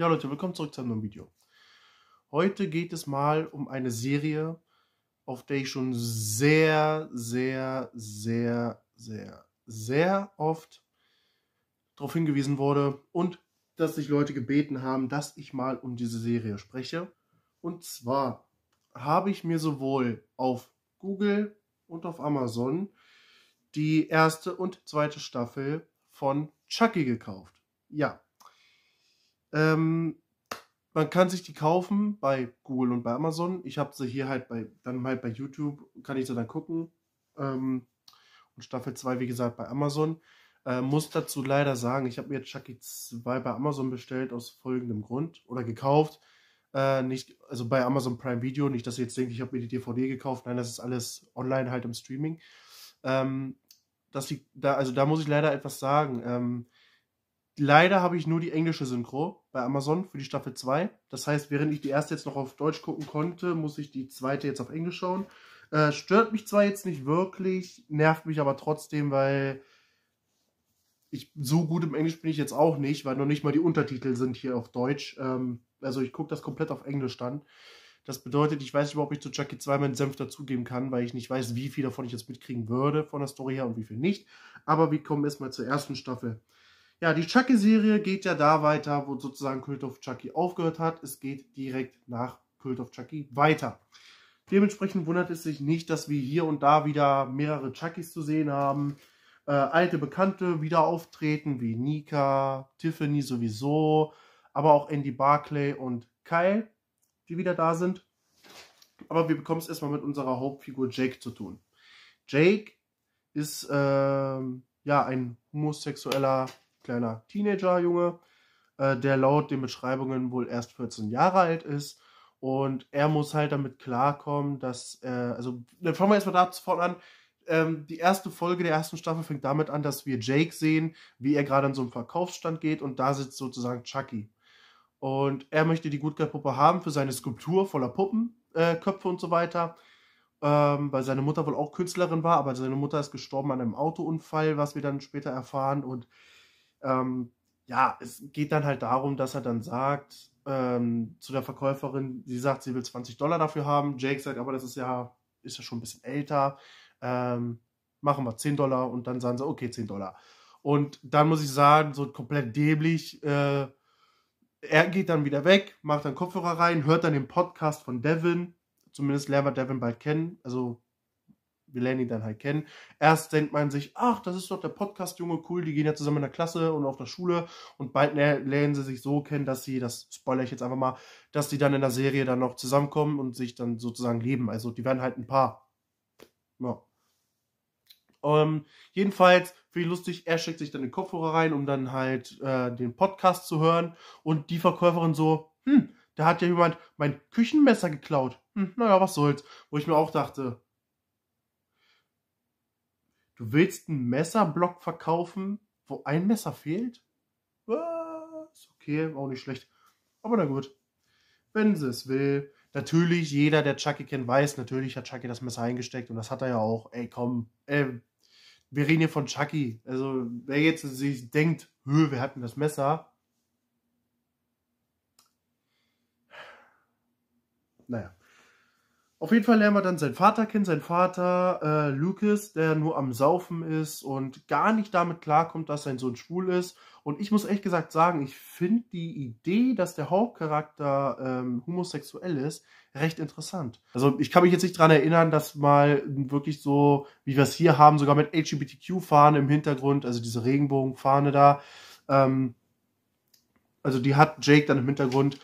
Ja Leute, willkommen zurück zu einem neuen Video. Heute geht es mal um eine Serie, auf der ich schon sehr, sehr, sehr, sehr, sehr oft darauf hingewiesen wurde und dass sich Leute gebeten haben, dass ich mal um diese Serie spreche. Und zwar habe ich mir sowohl auf Google und auf Amazon die erste und zweite Staffel von Chucky gekauft. Ja, ähm, man kann sich die kaufen bei Google und bei Amazon. Ich habe sie hier halt bei, dann halt bei YouTube, kann ich sie dann gucken. Ähm, und Staffel 2, wie gesagt, bei Amazon. Äh, muss dazu leider sagen, ich habe mir Chucky 2 bei Amazon bestellt aus folgendem Grund oder gekauft. Äh, nicht, also bei Amazon Prime Video, nicht, dass ihr jetzt denkt, ich habe mir die DVD gekauft. Nein, das ist alles online halt im Streaming. Ähm, das liegt da, also da muss ich leider etwas sagen. Ähm, leider habe ich nur die englische Synchro bei Amazon für die Staffel 2. Das heißt, während ich die erste jetzt noch auf Deutsch gucken konnte, muss ich die zweite jetzt auf Englisch schauen. Äh, stört mich zwar jetzt nicht wirklich, nervt mich aber trotzdem, weil ich so gut im Englisch bin ich jetzt auch nicht, weil noch nicht mal die Untertitel sind hier auf Deutsch. Ähm, also ich gucke das komplett auf Englisch dann. Das bedeutet, ich weiß überhaupt nicht, ob ich zu Chucky 2 meinen Senf dazugeben kann, weil ich nicht weiß, wie viel davon ich jetzt mitkriegen würde von der Story her und wie viel nicht. Aber wir kommen erstmal zur ersten Staffel. Ja, die Chucky-Serie geht ja da weiter, wo sozusagen Cult of Chucky aufgehört hat. Es geht direkt nach Cult of Chucky weiter. Dementsprechend wundert es sich nicht, dass wir hier und da wieder mehrere Chuckys zu sehen haben. Äh, alte Bekannte wieder auftreten, wie Nika, Tiffany sowieso, aber auch Andy Barclay und Kyle, die wieder da sind. Aber wir bekommen es erstmal mit unserer Hauptfigur Jake zu tun. Jake ist äh, ja ein homosexueller kleiner Teenager-Junge, äh, der laut den Beschreibungen wohl erst 14 Jahre alt ist. Und er muss halt damit klarkommen, dass er, also dann ne, fangen wir erstmal da sofort an. Ähm, die erste Folge der ersten Staffel fängt damit an, dass wir Jake sehen, wie er gerade an so einem Verkaufsstand geht und da sitzt sozusagen Chucky. Und er möchte die Good Puppe haben für seine Skulptur voller Puppenköpfe äh, und so weiter. Ähm, weil seine Mutter wohl auch Künstlerin war, aber seine Mutter ist gestorben an einem Autounfall, was wir dann später erfahren. Und ähm, ja, es geht dann halt darum, dass er dann sagt ähm, zu der Verkäuferin, sie sagt, sie will 20 Dollar dafür haben. Jake sagt, aber das ist ja, ist ja schon ein bisschen älter. Ähm, machen wir 10 Dollar und dann sagen sie, okay, 10 Dollar. Und dann muss ich sagen, so komplett dämlich, äh, er geht dann wieder weg, macht dann Kopfhörer rein, hört dann den Podcast von Devin. Zumindest lernen wir Devin bald kennen. Also wir lernen ihn dann halt kennen. Erst denkt man sich, ach, das ist doch der Podcast-Junge, cool, die gehen ja zusammen in der Klasse und auf der Schule und bald lernen sie sich so kennen, dass sie, das spoilere ich jetzt einfach mal, dass die dann in der Serie dann noch zusammenkommen und sich dann sozusagen leben. Also die werden halt ein Paar. Ja. Ähm, jedenfalls, wie lustig, er schickt sich dann den Kopfhörer rein, um dann halt äh, den Podcast zu hören und die Verkäuferin so, hm, da hat ja jemand mein Küchenmesser geklaut. Hm, naja, was soll's. Wo ich mir auch dachte, Du willst einen Messerblock verkaufen, wo ein Messer fehlt? Was? Okay, auch nicht schlecht. Aber na gut. Wenn sie es will. Natürlich, jeder, der Chucky kennt, weiß, natürlich hat Chucky das Messer eingesteckt und das hat er ja auch. Ey, komm, ey, wir reden hier von Chucky. Also, wer jetzt sich denkt, Hö, wir hatten das Messer. Naja. Auf jeden Fall lernen wir dann seinen Vater kennen, sein Vater äh, Lucas, der nur am Saufen ist und gar nicht damit klarkommt, dass sein Sohn schwul ist. Und ich muss echt gesagt sagen, ich finde die Idee, dass der Hauptcharakter ähm, homosexuell ist, recht interessant. Also ich kann mich jetzt nicht dran erinnern, dass mal wirklich so, wie wir es hier haben, sogar mit LGBTQ-Fahne im Hintergrund, also diese Regenbogenfahne da. Ähm, also die hat Jake dann im Hintergrund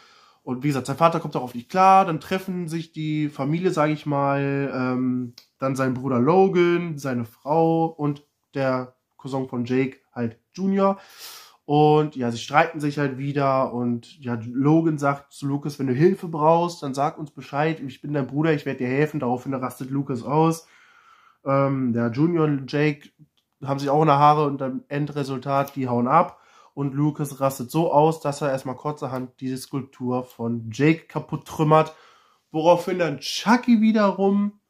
und wie gesagt, sein Vater kommt darauf nicht klar. Dann treffen sich die Familie, sage ich mal, ähm, dann sein Bruder Logan, seine Frau und der Cousin von Jake, halt Junior. Und ja, sie streiten sich halt wieder und ja, Logan sagt zu Lucas, wenn du Hilfe brauchst, dann sag uns Bescheid, ich bin dein Bruder, ich werde dir helfen. Daraufhin rastet Lucas aus. Ähm, der Junior und Jake haben sich auch in der Haare und am Endresultat, die hauen ab und Lucas rastet so aus, dass er erstmal kurzerhand diese Skulptur von Jake kaputt trümmert, woraufhin dann Chucky wiederum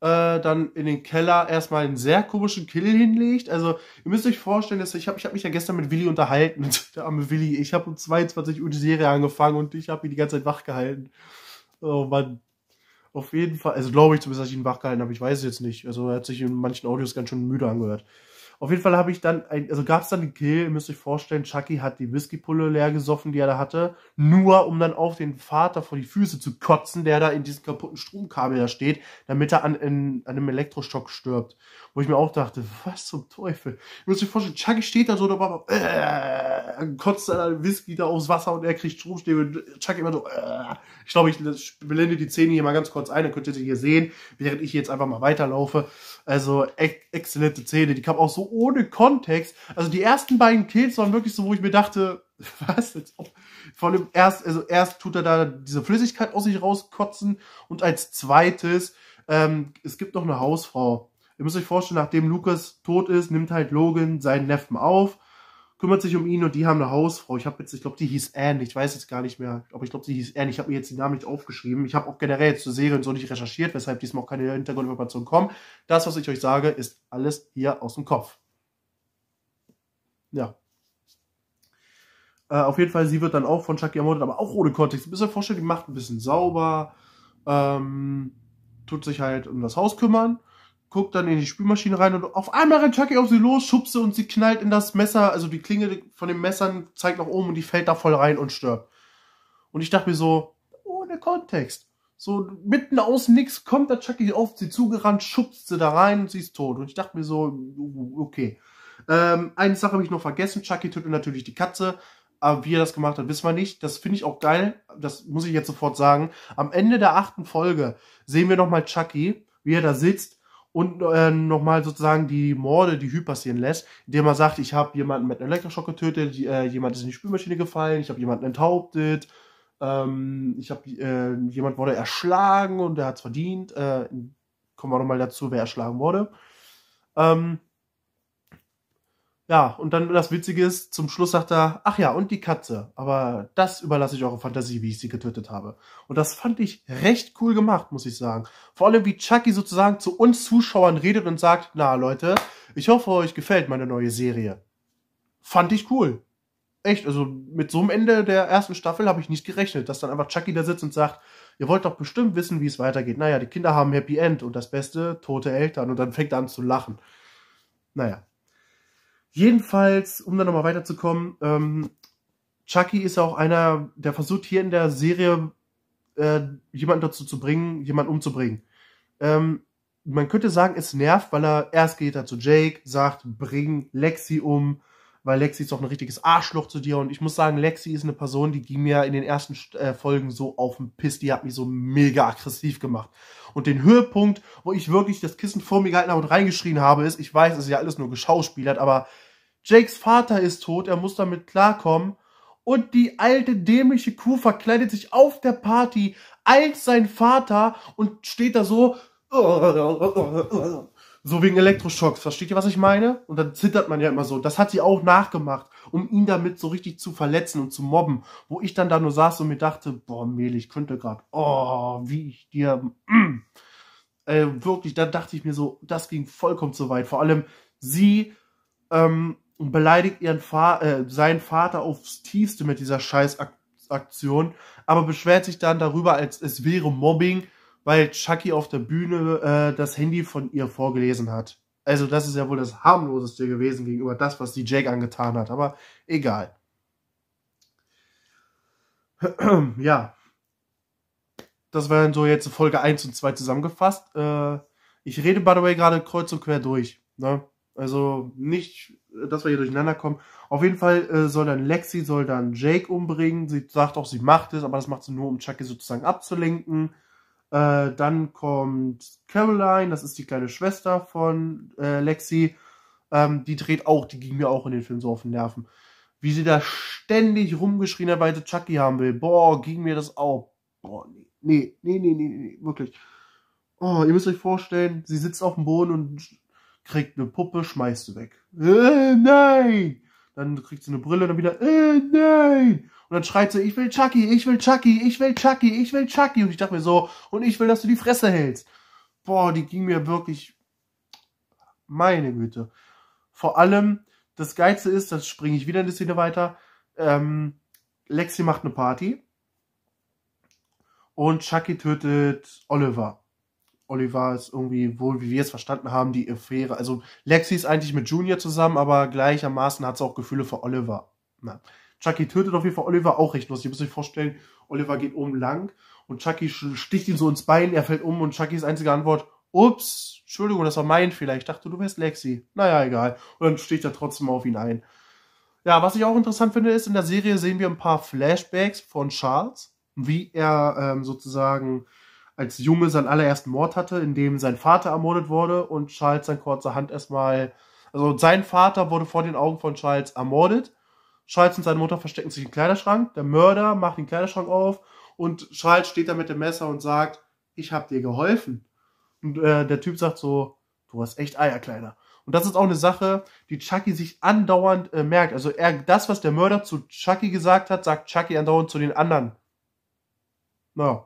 äh, dann in den Keller erstmal einen sehr komischen Kill hinlegt. Also ihr müsst euch vorstellen, dass ich habe ich hab mich ja gestern mit Willi unterhalten, der arme Willi. Ich habe um 22 Uhr die Serie angefangen und ich habe ihn die ganze Zeit wach gehalten. Oh Mann. Auf jeden Fall, also glaube ich zumindest, dass ich ihn wach gehalten habe. Ich weiß es jetzt nicht. Also er hat sich in manchen Audios ganz schön müde angehört. Auf jeden Fall habe ich dann, ein, also gab es dann den Kill, ihr müsst euch vorstellen, Chucky hat die Whiskypulle leer gesoffen, die er da hatte, nur um dann auf den Vater vor die Füße zu kotzen, der da in diesem kaputten Stromkabel da steht, damit er an, in, an einem Elektroschock stirbt. Wo ich mir auch dachte, was zum Teufel? Ihr müsst euch vorstellen, Chucky steht da so, da war, äh, kotzt dann Whisky da aufs Wasser und er kriegt Stromstäbe. Chucky immer so, äh. Ich glaube, ich blende die Szene hier mal ganz kurz ein, dann könnt ihr sie hier sehen, während ich jetzt einfach mal weiterlaufe. Also, ex exzellente Szene, die kam auch so ohne Kontext. Also die ersten beiden Kills waren wirklich so, wo ich mir dachte, was? Jetzt? Vor allem erst, also erst tut er da diese Flüssigkeit aus sich rauskotzen und als zweites, ähm, es gibt noch eine Hausfrau. Ihr müsst euch vorstellen, nachdem Lukas tot ist, nimmt halt Logan seinen Neffen auf, kümmert sich um ihn und die haben eine Hausfrau. Ich habe jetzt, ich glaube, die hieß Anne, ich weiß jetzt gar nicht mehr, aber ich glaube, sie hieß Anne. Ich habe mir jetzt den Namen nicht aufgeschrieben. Ich habe auch generell jetzt zur Serie und so nicht recherchiert, weshalb diesmal auch keine Hintergrundinformationen kommen. Das, was ich euch sage, ist alles hier aus dem Kopf ja. Äh, auf jeden Fall, sie wird dann auch von Chucky ermordet, aber auch ohne Kontext. Ein bisschen vorstellen, die macht ein bisschen sauber, ähm, tut sich halt um das Haus kümmern, guckt dann in die Spülmaschine rein und auf einmal rennt Chucky auf sie los, schubst sie und sie knallt in das Messer, also die Klinge von den Messern zeigt nach oben und die fällt da voll rein und stirbt. Und ich dachte mir so, ohne Kontext. So mitten aus nix kommt da Chucky auf sie zugerannt, schubst sie da rein und sie ist tot. Und ich dachte mir so, uh, okay. Ähm, eine Sache habe ich noch vergessen. Chucky tötet natürlich die Katze. Aber wie er das gemacht hat, wissen wir nicht. Das finde ich auch geil. Das muss ich jetzt sofort sagen. Am Ende der achten Folge sehen wir nochmal Chucky, wie er da sitzt und äh, nochmal sozusagen die Morde, die Hü passieren lässt, indem er sagt, ich habe jemanden mit einem Elektroschock getötet, äh, jemand ist in die Spülmaschine gefallen, ich habe jemanden enthauptet, ähm, ich habe äh, jemand wurde erschlagen und er hat es verdient. Äh, kommen wir nochmal dazu, wer erschlagen wurde. Ähm, ja, und dann das Witzige ist, zum Schluss sagt er, ach ja, und die Katze. Aber das überlasse ich eurer Fantasie, wie ich sie getötet habe. Und das fand ich recht cool gemacht, muss ich sagen. Vor allem, wie Chucky sozusagen zu uns Zuschauern redet und sagt, na Leute, ich hoffe, euch gefällt meine neue Serie. Fand ich cool. Echt, also mit so einem Ende der ersten Staffel habe ich nicht gerechnet, dass dann einfach Chucky da sitzt und sagt, ihr wollt doch bestimmt wissen, wie es weitergeht. Naja, die Kinder haben Happy End und das Beste, tote Eltern. Und dann fängt er an zu lachen. Naja, Jedenfalls, um dann nochmal weiterzukommen, ähm, Chucky ist auch einer, der versucht hier in der Serie äh, jemanden dazu zu bringen, jemanden umzubringen. Ähm, man könnte sagen, es nervt, weil er erst geht er zu Jake, sagt, bring Lexi um, weil Lexi ist doch ein richtiges Arschloch zu dir. Und ich muss sagen, Lexi ist eine Person, die ging mir in den ersten äh, Folgen so auf den Piss. Die hat mich so mega aggressiv gemacht. Und den Höhepunkt, wo ich wirklich das Kissen vor mir gehalten habe und reingeschrien habe, ist, ich weiß, es ist ja alles nur geschauspielert, aber Jakes Vater ist tot, er muss damit klarkommen. Und die alte dämliche Kuh verkleidet sich auf der Party als sein Vater und steht da so so wegen Elektroschocks, versteht ihr, was ich meine? Und dann zittert man ja immer so. Das hat sie auch nachgemacht, um ihn damit so richtig zu verletzen und zu mobben. Wo ich dann da nur saß und mir dachte, boah, Mel, ich könnte gerade, oh, wie ich dir, mm. äh, wirklich, da dachte ich mir so, das ging vollkommen zu weit. Vor allem sie ähm, beleidigt ihren Fa äh, seinen Vater aufs Tiefste mit dieser Scheißaktion, aber beschwert sich dann darüber, als es wäre Mobbing, weil Chucky auf der Bühne äh, das Handy von ihr vorgelesen hat. Also das ist ja wohl das harmloseste gewesen gegenüber das, was die Jake angetan hat. Aber egal. ja. Das wären so jetzt Folge 1 und 2 zusammengefasst. Äh, ich rede, by the way, gerade kreuz und quer durch. Ne? Also nicht, dass wir hier durcheinander kommen. Auf jeden Fall äh, soll dann Lexi, soll dann Jake umbringen. Sie sagt auch, sie macht es, aber das macht sie nur, um Chucky sozusagen abzulenken. Äh, dann kommt Caroline, das ist die kleine Schwester von äh, Lexi. Ähm, die dreht auch, die ging mir auch in den Film so auf den Nerven. Wie sie da ständig rumgeschrien hat, weil sie Chucky haben will. Boah, ging mir das auch. Boah, nee, nee, nee, nee, nee, wirklich. Oh, ihr müsst euch vorstellen, sie sitzt auf dem Boden und kriegt eine Puppe, schmeißt sie weg. Äh, nein! Dann kriegt sie eine Brille, dann wieder, äh, nein! Und dann schreit sie, ich will Chucky, ich will Chucky, ich will Chucky, ich will Chucky. Und ich dachte mir so, und ich will, dass du die Fresse hältst. Boah, die ging mir wirklich, meine Güte. Vor allem, das Geilste ist, das springe ich wieder in die Szene weiter, ähm, Lexi macht eine Party und Chucky tötet Oliver. Oliver ist irgendwie wohl, wie wir es verstanden haben, die Affäre. Also Lexi ist eigentlich mit Junior zusammen, aber gleichermaßen hat sie auch Gefühle für Oliver. Na. Chucky tötet auf jeden Fall Oliver auch recht los. Ihr müsst euch vorstellen, Oliver geht oben lang und Chucky sticht ihn so ins Bein, er fällt um und Chuckys einzige Antwort, ups, Entschuldigung, das war mein Fehler. Ich dachte, du wärst Lexi. Naja, egal. Und dann sticht er trotzdem auf ihn ein. Ja, was ich auch interessant finde, ist, in der Serie sehen wir ein paar Flashbacks von Charles, wie er ähm, sozusagen als Junge seinen allerersten Mord hatte, in dem sein Vater ermordet wurde und Charles dann kurzerhand erstmal, also sein Vater wurde vor den Augen von Charles ermordet. Charles und seine Mutter verstecken sich im Kleiderschrank. Der Mörder macht den Kleiderschrank auf und Charles steht da mit dem Messer und sagt, ich hab dir geholfen. Und äh, der Typ sagt so, du hast echt Eier, Kleiner. Und das ist auch eine Sache, die Chucky sich andauernd äh, merkt. Also er, das, was der Mörder zu Chucky gesagt hat, sagt Chucky andauernd zu den anderen. Naja.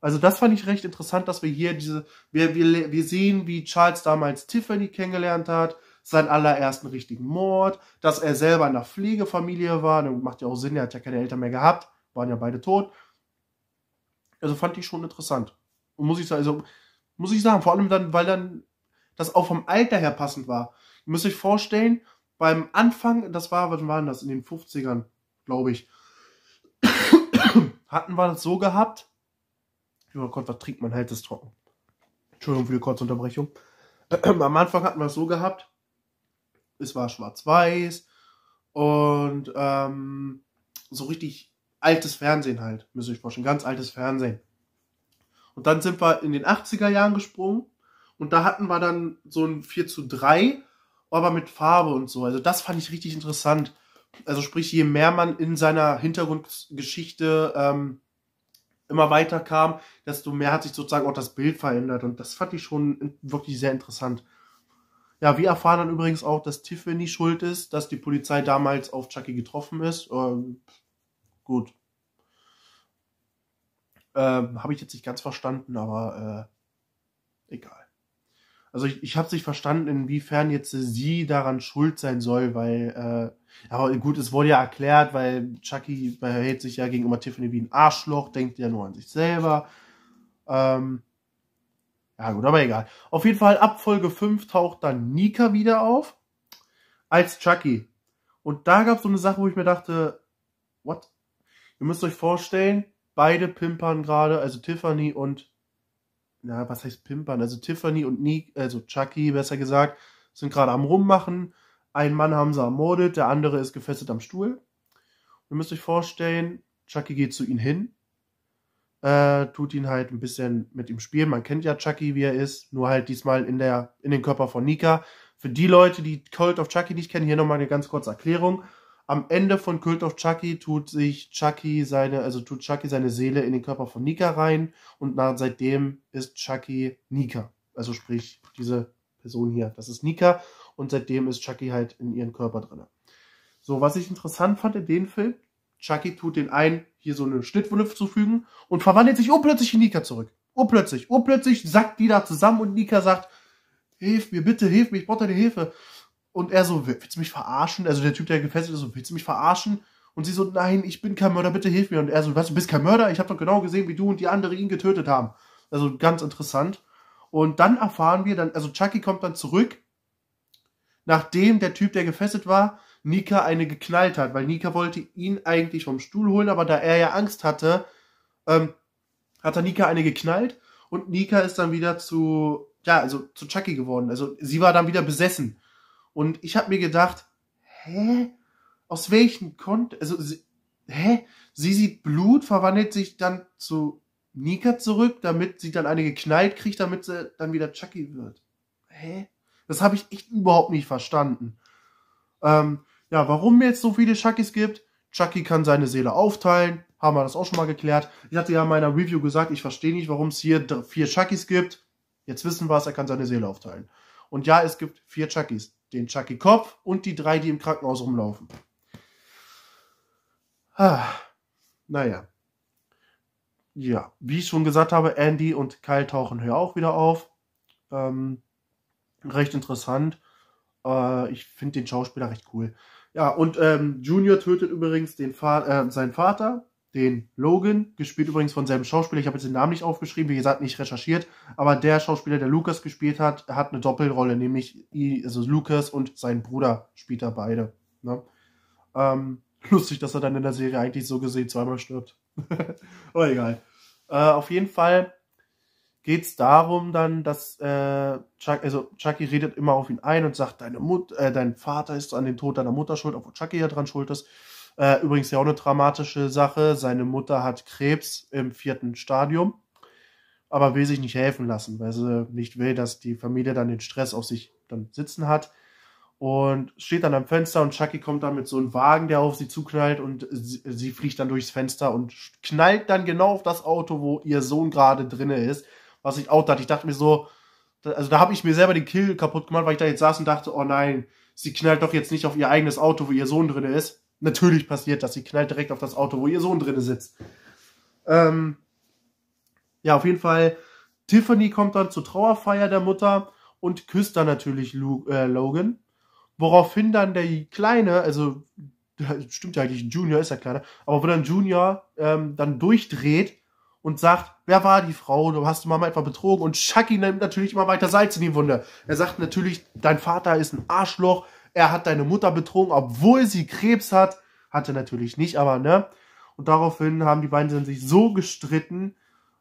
Also das fand ich recht interessant, dass wir hier diese, wir, wir, wir sehen, wie Charles damals Tiffany kennengelernt hat, seinen allerersten richtigen Mord, dass er selber in der Pflegefamilie war, das macht ja auch Sinn, er hat ja keine Eltern mehr gehabt, waren ja beide tot. Also fand ich schon interessant. Und muss ich sagen, also muss ich sagen, vor allem dann, weil dann das auch vom Alter her passend war. Ihr müsst euch vorstellen, beim Anfang, das war, wann waren das? In den 50ern, glaube ich. hatten wir das so gehabt, oh Gott, was trinkt man Hält es trocken? Entschuldigung für die kurze Unterbrechung. Am Anfang hatten wir es so gehabt, es war schwarz-weiß und ähm, so richtig altes Fernsehen halt, müsste ich vorstellen, ganz altes Fernsehen. Und dann sind wir in den 80er Jahren gesprungen und da hatten wir dann so ein 4 zu 3, aber mit Farbe und so. Also das fand ich richtig interessant. Also sprich, je mehr man in seiner Hintergrundgeschichte ähm, immer weiter kam, desto mehr hat sich sozusagen auch das Bild verändert. Und das fand ich schon wirklich sehr interessant. Ja, wir erfahren dann übrigens auch, dass Tiffany schuld ist, dass die Polizei damals auf Chucky getroffen ist. Ähm, gut. Ähm, Habe ich jetzt nicht ganz verstanden, aber äh, egal also ich, ich habe nicht verstanden, inwiefern jetzt sie daran schuld sein soll, weil, äh, aber gut, es wurde ja erklärt, weil Chucky verhält sich ja gegenüber Tiffany wie ein Arschloch, denkt ja nur an sich selber. Ähm, ja gut, aber egal. Auf jeden Fall, ab Folge 5 taucht dann Nika wieder auf, als Chucky. Und da gab es so eine Sache, wo ich mir dachte, what? Ihr müsst euch vorstellen, beide pimpern gerade, also Tiffany und na, was heißt pimpern? Also Tiffany und Nick, also Chucky besser gesagt, sind gerade am Rummachen. Ein Mann haben sie ermordet, der andere ist gefesselt am Stuhl. Ihr müsst euch vorstellen, Chucky geht zu ihnen hin, äh, tut ihn halt ein bisschen mit ihm spielen. Man kennt ja Chucky, wie er ist, nur halt diesmal in, der, in den Körper von Nika. Für die Leute, die Cold of Chucky nicht kennen, hier nochmal eine ganz kurze Erklärung. Am Ende von Cult of Chucky tut sich Chucky seine, also tut Chucky seine Seele in den Körper von Nika rein und nach, seitdem ist Chucky Nika. Also sprich, diese Person hier, das ist Nika und seitdem ist Chucky halt in ihren Körper drin. So, was ich interessant fand in dem Film, Chucky tut den einen hier so einen Schnittwurf zufügen und verwandelt sich urplötzlich in Nika zurück. Urplötzlich, urplötzlich sackt die da zusammen und Nika sagt, hilf mir bitte, hilf mir, ich brauche deine Hilfe. Und er so, willst du mich verarschen? Also der Typ, der gefesselt ist, so, willst du mich verarschen? Und sie so, nein, ich bin kein Mörder, bitte hilf mir. Und er so, was, du bist kein Mörder? Ich habe doch genau gesehen, wie du und die andere ihn getötet haben. Also ganz interessant. Und dann erfahren wir dann, also Chucky kommt dann zurück, nachdem der Typ, der gefesselt war, Nika eine geknallt hat, weil Nika wollte ihn eigentlich vom Stuhl holen, aber da er ja Angst hatte, ähm, hat er Nika eine geknallt und Nika ist dann wieder zu, ja, also zu Chucky geworden. Also sie war dann wieder besessen. Und ich habe mir gedacht, hä? Aus welchem Kontext? Also, sie, hä? Sie sieht Blut, verwandelt sich dann zu Nika zurück, damit sie dann eine geknallt kriegt, damit sie dann wieder Chucky wird. Hä? Das habe ich echt überhaupt nicht verstanden. Ähm, ja, warum mir jetzt so viele Chuckys gibt? Chucky kann seine Seele aufteilen, haben wir das auch schon mal geklärt. Ich hatte ja in meiner Review gesagt, ich verstehe nicht, warum es hier vier Chuckys gibt. Jetzt wissen wir es, er kann seine Seele aufteilen. Und ja, es gibt vier Chuckys den Chucky Kopf und die drei, die im Krankenhaus rumlaufen. Ah, naja. Ja, wie ich schon gesagt habe, Andy und Kyle tauchen hier auch wieder auf. Ähm, recht interessant. Äh, ich finde den Schauspieler recht cool. Ja, und ähm, Junior tötet übrigens den Va äh, seinen Vater, den Logan, gespielt übrigens von selben Schauspieler. Ich habe jetzt den Namen nicht aufgeschrieben, wie gesagt, nicht recherchiert. Aber der Schauspieler, der Lucas gespielt hat, hat eine Doppelrolle, nämlich also Lucas und sein Bruder spielt er beide. Ne? Ähm, lustig, dass er dann in der Serie eigentlich so gesehen zweimal stirbt. Aber egal. Äh, auf jeden Fall geht es darum dann, dass äh, Chuck, also Chucky redet immer auf ihn ein und sagt, deine Mut, äh, dein Vater ist an den Tod deiner Mutter schuld, obwohl Chucky ja dran schuld ist. Äh, übrigens ja auch eine dramatische Sache. Seine Mutter hat Krebs im vierten Stadium, aber will sich nicht helfen lassen, weil sie nicht will, dass die Familie dann den Stress auf sich dann sitzen hat. Und steht dann am Fenster und Chucky kommt dann mit so einem Wagen, der auf sie zuknallt und sie, sie fliegt dann durchs Fenster und knallt dann genau auf das Auto, wo ihr Sohn gerade drinne ist. Was ich auch dachte. Ich dachte mir so, also da habe ich mir selber den Kill kaputt gemacht, weil ich da jetzt saß und dachte, oh nein, sie knallt doch jetzt nicht auf ihr eigenes Auto, wo ihr Sohn drin ist natürlich passiert das. Sie knallt direkt auf das Auto, wo ihr Sohn drin sitzt. Ähm, ja, auf jeden Fall. Tiffany kommt dann zur Trauerfeier der Mutter und küsst dann natürlich Luke, äh, Logan. Woraufhin dann der Kleine, also stimmt ja eigentlich, Junior ist ja kleiner, aber wenn dann Junior ähm, dann durchdreht und sagt, wer war die Frau, du hast die Mama etwa betrogen und Chucky nimmt natürlich immer weiter Salz in die Wunde. Er sagt natürlich, dein Vater ist ein Arschloch, er hat deine Mutter betrogen, obwohl sie Krebs hat. Hatte natürlich nicht, aber ne? Und daraufhin haben die beiden sich so gestritten,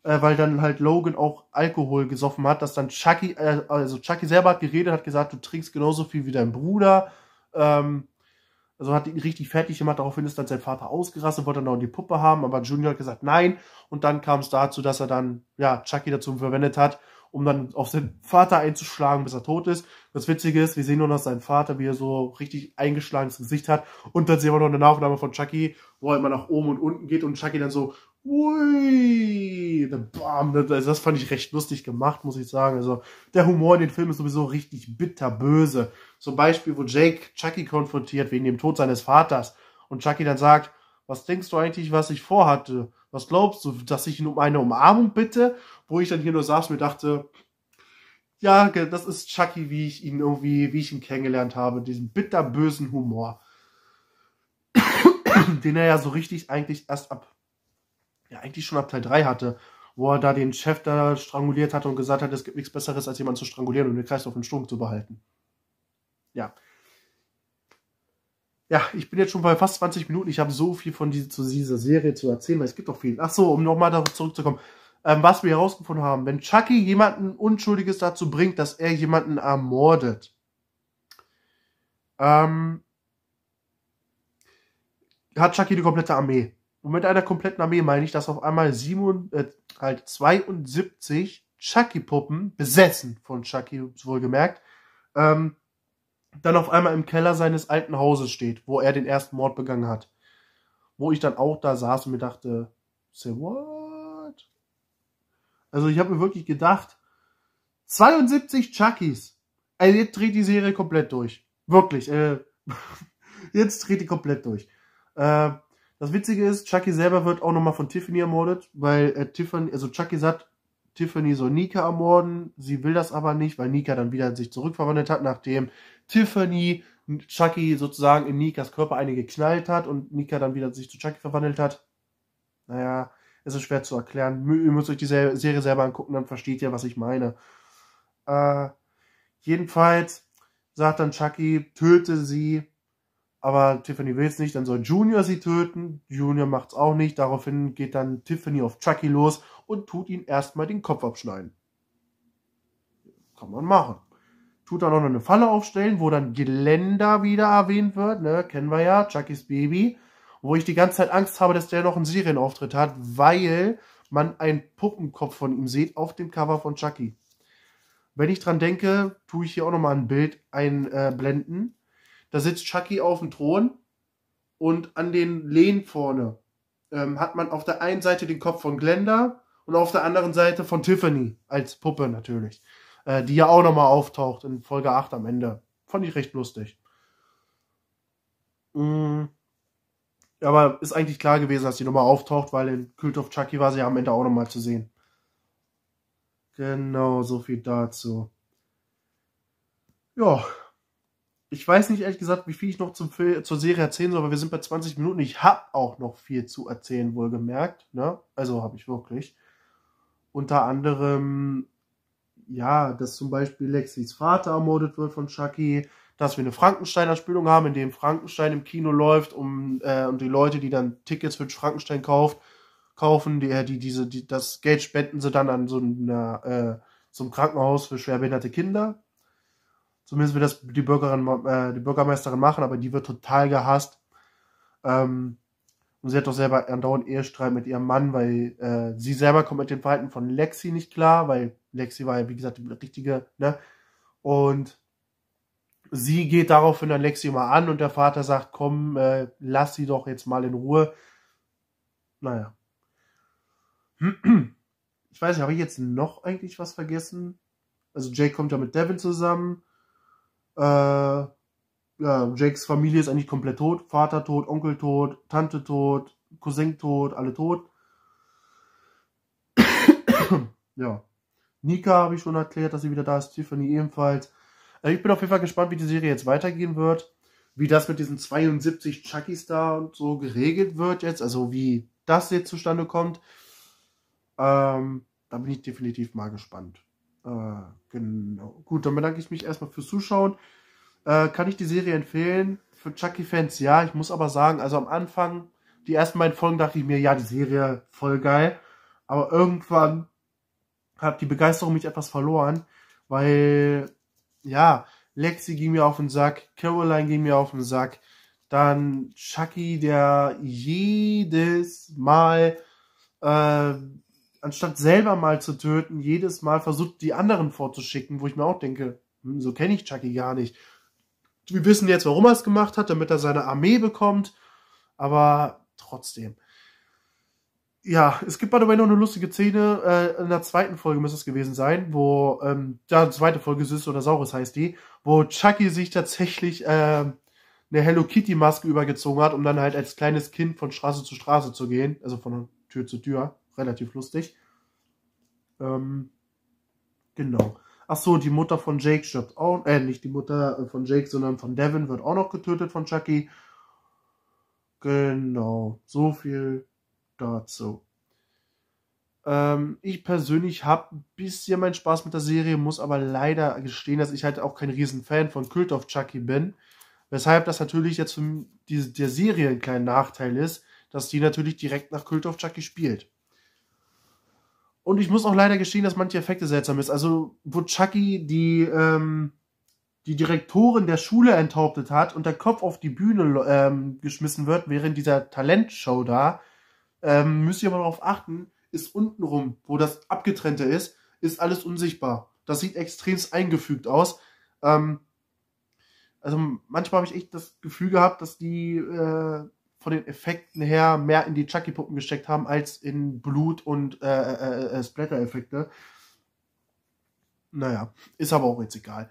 äh, weil dann halt Logan auch Alkohol gesoffen hat, dass dann Chucky, äh, also Chucky selber hat geredet, hat gesagt, du trinkst genauso viel wie dein Bruder. Ähm, also hat ihn richtig fertig gemacht. Daraufhin ist dann sein Vater ausgerastet, wollte dann auch die Puppe haben, aber Junior hat gesagt nein. Und dann kam es dazu, dass er dann, ja, Chucky dazu verwendet hat, um dann auf seinen Vater einzuschlagen, bis er tot ist. Das Witzige ist, wir sehen nur noch seinen Vater, wie er so richtig eingeschlagenes Gesicht hat. Und dann sehen wir noch eine Aufnahme von Chucky, wo er immer nach oben und unten geht und Chucky dann so, ui, dann bam. Also das fand ich recht lustig gemacht, muss ich sagen. Also der Humor in den Film ist sowieso richtig bitterböse. Zum Beispiel, wo Jake Chucky konfrontiert wegen dem Tod seines Vaters und Chucky dann sagt, was denkst du eigentlich, was ich vorhatte? was glaubst du, dass ich ihn um eine Umarmung bitte? Wo ich dann hier nur saß und mir dachte, ja, das ist Chucky, wie ich ihn irgendwie, wie ich ihn kennengelernt habe, diesen bitterbösen Humor, den er ja so richtig eigentlich erst ab, ja, eigentlich schon ab Teil 3 hatte, wo er da den Chef da stranguliert hat und gesagt hat, es gibt nichts Besseres, als jemanden zu strangulieren und den Kreislauf in Strom zu behalten. Ja, ja, ich bin jetzt schon bei fast 20 Minuten. Ich habe so viel von dieser, Serie zu erzählen, weil es gibt doch viel. Ach so, um nochmal darauf zurückzukommen, ähm, was wir herausgefunden haben. Wenn Chucky jemanden Unschuldiges dazu bringt, dass er jemanden ermordet, ähm, hat Chucky eine komplette Armee. Und mit einer kompletten Armee meine ich, dass auf einmal sieben, äh, halt 72 Chucky-Puppen, besessen von Chucky, wohlgemerkt, ähm, dann auf einmal im Keller seines alten Hauses steht, wo er den ersten Mord begangen hat. Wo ich dann auch da saß und mir dachte, say what? Also ich habe mir wirklich gedacht, 72 Chuckies. Also jetzt dreht die Serie komplett durch. Wirklich. Äh, jetzt dreht die komplett durch. Äh, das Witzige ist, Chucky selber wird auch nochmal von Tiffany ermordet, weil äh, Tiffany, also Chucky sagt, Tiffany soll Nika ermorden. Sie will das aber nicht, weil Nika dann wieder in sich zurückverwandelt hat, nachdem Tiffany Chucky sozusagen in Nikas Körper eine geknallt hat und Nika dann wieder sich zu Chucky verwandelt hat. Naja, es ist schwer zu erklären. Ihr müsst euch die Serie selber angucken, dann versteht ihr, was ich meine. Äh, jedenfalls sagt dann Chucky, töte sie. Aber Tiffany will es nicht, dann soll Junior sie töten. Junior macht es auch nicht. Daraufhin geht dann Tiffany auf Chucky los und tut ihn erstmal den Kopf abschneiden. Kann man machen. Tut dann auch noch eine Falle aufstellen, wo dann Geländer wieder erwähnt wird, ne, kennen wir ja, Chuckys Baby, wo ich die ganze Zeit Angst habe, dass der noch einen Serienauftritt hat, weil man einen Puppenkopf von ihm sieht auf dem Cover von Chucky. Wenn ich dran denke, tue ich hier auch nochmal ein Bild einblenden. Da sitzt Chucky auf dem Thron und an den Lehnen vorne ähm, hat man auf der einen Seite den Kopf von Glenda und auf der anderen Seite von Tiffany als Puppe natürlich, äh, die ja auch nochmal auftaucht in Folge 8 am Ende. Fand ich recht lustig. Mhm. Aber ist eigentlich klar gewesen, dass sie nochmal auftaucht, weil in Cult of Chucky war sie ja am Ende auch nochmal zu sehen. Genau, so viel dazu. Ja. Ich weiß nicht ehrlich gesagt, wie viel ich noch zum Film, zur Serie erzählen soll, aber wir sind bei 20 Minuten. Ich hab auch noch viel zu erzählen, wohlgemerkt. Ne? Also habe ich wirklich unter anderem, ja, dass zum Beispiel Lexis Vater ermordet wird von Chucky, dass wir eine Frankensteiner-Spülung haben, in dem Frankenstein im Kino läuft um, äh, und die Leute, die dann Tickets für Frankenstein kauft, kaufen, die, äh, die diese, die, das Geld spenden sie dann an so einer, äh, zum Krankenhaus für schwerbehinderte Kinder. Zumindest wird das die, Bürgerin, äh, die Bürgermeisterin machen, aber die wird total gehasst. Ähm, und sie hat doch selber andauernd Ehestreit mit ihrem Mann, weil äh, sie selber kommt mit dem Verhalten von Lexi nicht klar, weil Lexi war ja, wie gesagt, die richtige, ne? Und sie geht daraufhin an Lexi mal an und der Vater sagt, komm, äh, lass sie doch jetzt mal in Ruhe. Naja. Ich weiß nicht, habe ich jetzt noch eigentlich was vergessen? Also Jake kommt ja mit Devin zusammen. Äh, ja, Jakes Familie ist eigentlich komplett tot. Vater tot, Onkel tot, Tante tot, Cousin tot, alle tot. ja. Nika habe ich schon erklärt, dass sie wieder da ist. Tiffany ebenfalls. Äh, ich bin auf jeden Fall gespannt, wie die Serie jetzt weitergehen wird. Wie das mit diesen 72 Chuckys da und so geregelt wird jetzt. Also wie das jetzt zustande kommt. Ähm, da bin ich definitiv mal gespannt. Äh, genau. Gut, dann bedanke ich mich erstmal fürs Zuschauen. Äh, kann ich die Serie empfehlen? Für Chucky-Fans ja. Ich muss aber sagen, also am Anfang, die ersten beiden Folgen dachte ich mir, ja, die Serie voll geil. Aber irgendwann hat die Begeisterung mich etwas verloren, weil, ja, Lexi ging mir auf den Sack, Caroline ging mir auf den Sack, dann Chucky, der jedes Mal, äh, anstatt selber mal zu töten, jedes Mal versucht, die anderen vorzuschicken, wo ich mir auch denke, hm, so kenne ich Chucky gar nicht wir wissen jetzt, warum er es gemacht hat, damit er seine Armee bekommt. Aber trotzdem. Ja, es gibt by the way noch eine lustige Szene, äh, in der zweiten Folge müsste es gewesen sein, wo, ähm, ja, zweite Folge Süß oder Saures heißt die, wo Chucky sich tatsächlich äh, eine Hello Kitty Maske übergezogen hat, um dann halt als kleines Kind von Straße zu Straße zu gehen, also von Tür zu Tür, relativ lustig. Ähm, genau. Ach so, die Mutter von Jake stirbt auch, äh, nicht die Mutter äh, von Jake, sondern von Devin wird auch noch getötet von Chucky. Genau, so viel dazu. Ähm, ich persönlich habe ein bisschen meinen Spaß mit der Serie, muss aber leider gestehen, dass ich halt auch kein Riesenfan von Cult of Chucky bin. Weshalb das natürlich jetzt für die, der Serie ein kleiner Nachteil ist, dass die natürlich direkt nach Cult of Chucky spielt. Und ich muss auch leider gestehen, dass manche Effekte seltsam ist. Also, wo Chucky die, ähm, die Direktorin der Schule enthauptet hat und der Kopf auf die Bühne ähm, geschmissen wird während dieser Talentshow da, ähm, müsst ihr aber darauf achten, ist untenrum, wo das abgetrennte ist, ist alles unsichtbar. Das sieht extremst eingefügt aus. Ähm, also manchmal habe ich echt das Gefühl gehabt, dass die äh, von den Effekten her mehr in die Chucky-Puppen gesteckt haben als in Blut- und äh, äh, äh, Splatter-Effekte. Naja, ist aber auch jetzt egal.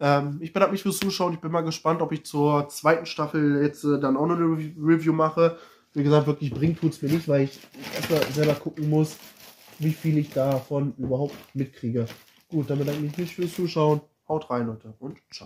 Ähm, ich bedanke mich fürs Zuschauen. Ich bin mal gespannt, ob ich zur zweiten Staffel jetzt äh, dann auch noch eine Re Review mache. Wie gesagt, wirklich bringt es mir nicht, weil ich erstmal selber gucken muss, wie viel ich davon überhaupt mitkriege. Gut, dann bedanke ich mich fürs Zuschauen. Haut rein, Leute, und ciao.